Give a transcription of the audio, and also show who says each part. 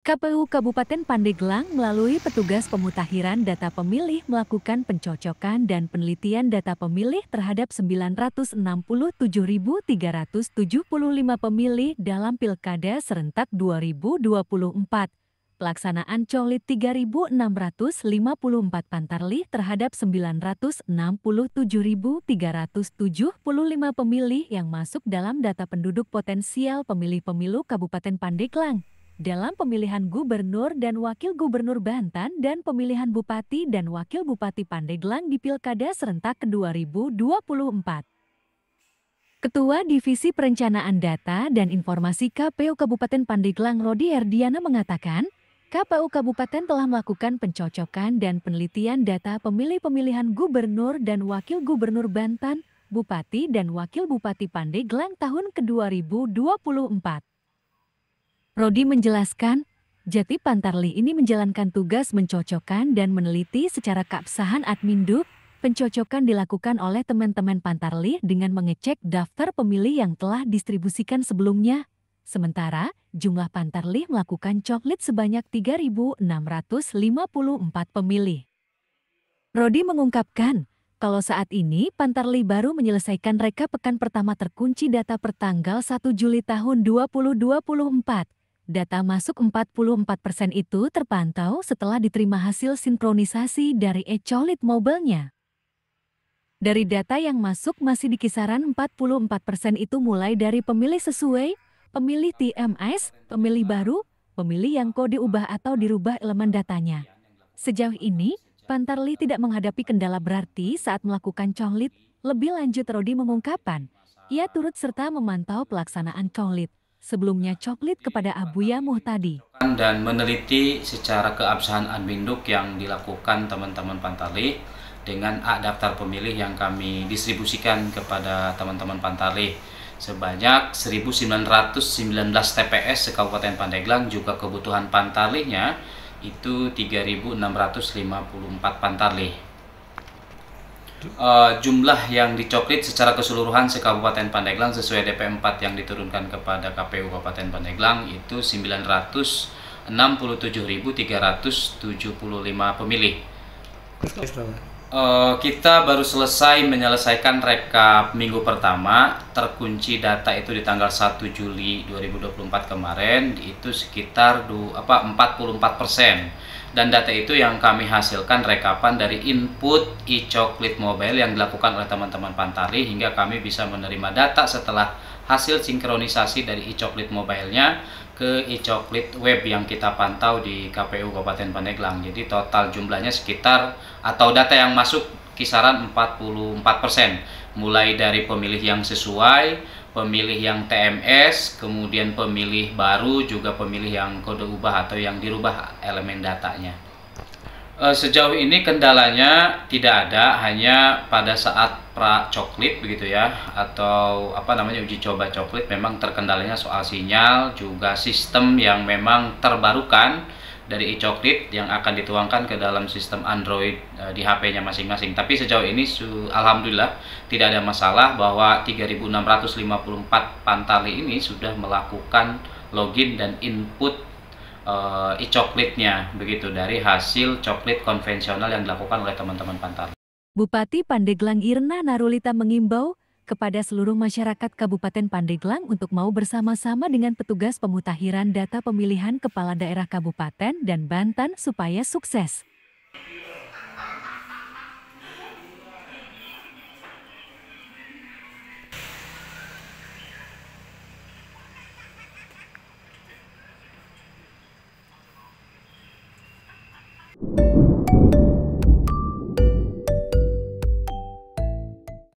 Speaker 1: KPU Kabupaten Pandeglang melalui petugas pemutahiran data pemilih melakukan pencocokan dan penelitian data pemilih terhadap 967.375 pemilih dalam Pilkada serentak 2024. Pelaksanaan Colit 3.654 Pantarli terhadap 967.375 pemilih yang masuk dalam data penduduk potensial pemilih pemilu Kabupaten Pandeglang dalam pemilihan gubernur dan wakil gubernur Banten dan pemilihan bupati dan wakil bupati Pandeglang di Pilkada serentak 2024. Ketua Divisi Perencanaan Data dan Informasi KPU Kabupaten Pandeglang Rodi Erdiana mengatakan, KPU Kabupaten telah melakukan pencocokan dan penelitian data pemilih pemilihan gubernur dan wakil gubernur Banten, bupati dan wakil bupati Pandeglang tahun ke 2024. Rodi menjelaskan, Jati Pantarli ini menjalankan tugas mencocokkan dan meneliti secara keabsahan duk. Pencocokan dilakukan oleh teman-teman Pantarli dengan mengecek daftar pemilih yang telah distribusikan sebelumnya. Sementara, jumlah Pantarli melakukan coklit sebanyak 3.654 pemilih. Rodi mengungkapkan, kalau saat ini Pantarli baru menyelesaikan reka pekan pertama terkunci data pertanggal 1 Juli tahun 2024 data masuk 44% itu terpantau setelah diterima hasil sinkronisasi dari mobile mobilnya. Dari data yang masuk masih di kisaran 44% itu mulai dari pemilih sesuai, pemilih TMS, pemilih baru, pemilih yang kode ubah atau dirubah elemen datanya. Sejauh ini, Pantarli tidak menghadapi kendala berarti saat melakukan conglit. Lebih lanjut Rodi mengungkapkan, ia turut serta memantau pelaksanaan conglit sebelumnya coklit kepada Abu Yamuh tadi
Speaker 2: Dan meneliti secara keabsahan adminduk yang dilakukan teman-teman Pantali dengan A daftar pemilih yang kami distribusikan kepada teman-teman Pantali sebanyak 1919 TPS se-Kabupaten Pandeglang juga kebutuhan pantalihnya itu 3654 pantalih uh, jumlah yang dicoklit secara keseluruhan se Kabupaten Pandeglang sesuai DP 4 yang diturunkan kepada KPU Kabupaten Pandeglang itu 967.375 pemilih. Uh, kita baru selesai menyelesaikan rekap minggu pertama terkunci data itu di tanggal 1 Juli 2024 kemarin itu sekitar du, apa 44 persen dan data itu yang kami hasilkan rekapan dari input e-coklit mobile yang dilakukan oleh teman-teman Pantari hingga kami bisa menerima data setelah hasil sinkronisasi dari e-coklit mobile-nya ke e-coklit web yang kita pantau di KPU Kabupaten Pandeglang. Jadi total jumlahnya sekitar atau data yang masuk kisaran 44% mulai dari pemilih yang sesuai pemilih yang TMS, kemudian pemilih baru juga pemilih yang kode ubah atau yang dirubah elemen datanya. Eh, sejauh ini kendalanya tidak ada, hanya pada saat pra coklit begitu ya atau apa namanya uji coba coklit memang terkendalanya soal sinyal juga sistem yang memang terbarukan dari e chocolate yang akan dituangkan ke dalam sistem Android e, di HP-nya masing-masing. Tapi sejauh ini su alhamdulillah tidak ada masalah bahwa 3654 pantali ini sudah melakukan login dan input e, e begitu dari hasil coklat konvensional yang dilakukan oleh teman-teman pantali.
Speaker 1: Bupati Pandeglang Irna Narulita mengimbau kepada seluruh masyarakat Kabupaten Pandeglang untuk mau bersama-sama dengan petugas pemutahiran data pemilihan kepala daerah kabupaten dan Banten supaya sukses.